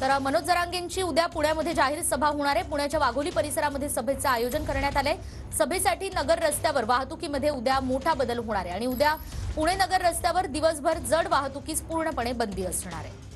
तर मनोज जरांगेंची उद्या पुण्यामध्ये जाहीर सभा होणार आहे पुण्याच्या वाघोली परिसरामध्ये सभेचं आयोजन करण्यात आलंय सभेसाठी नगर रस्त्यावर वाहतुकीमध्ये उद्या मोठा बदल होणार आहे आणि उद्या पुणे नगर रस्त्यावर दिवसभर जड वाहतुकीस पूर्णपणे बंदी असणार आहे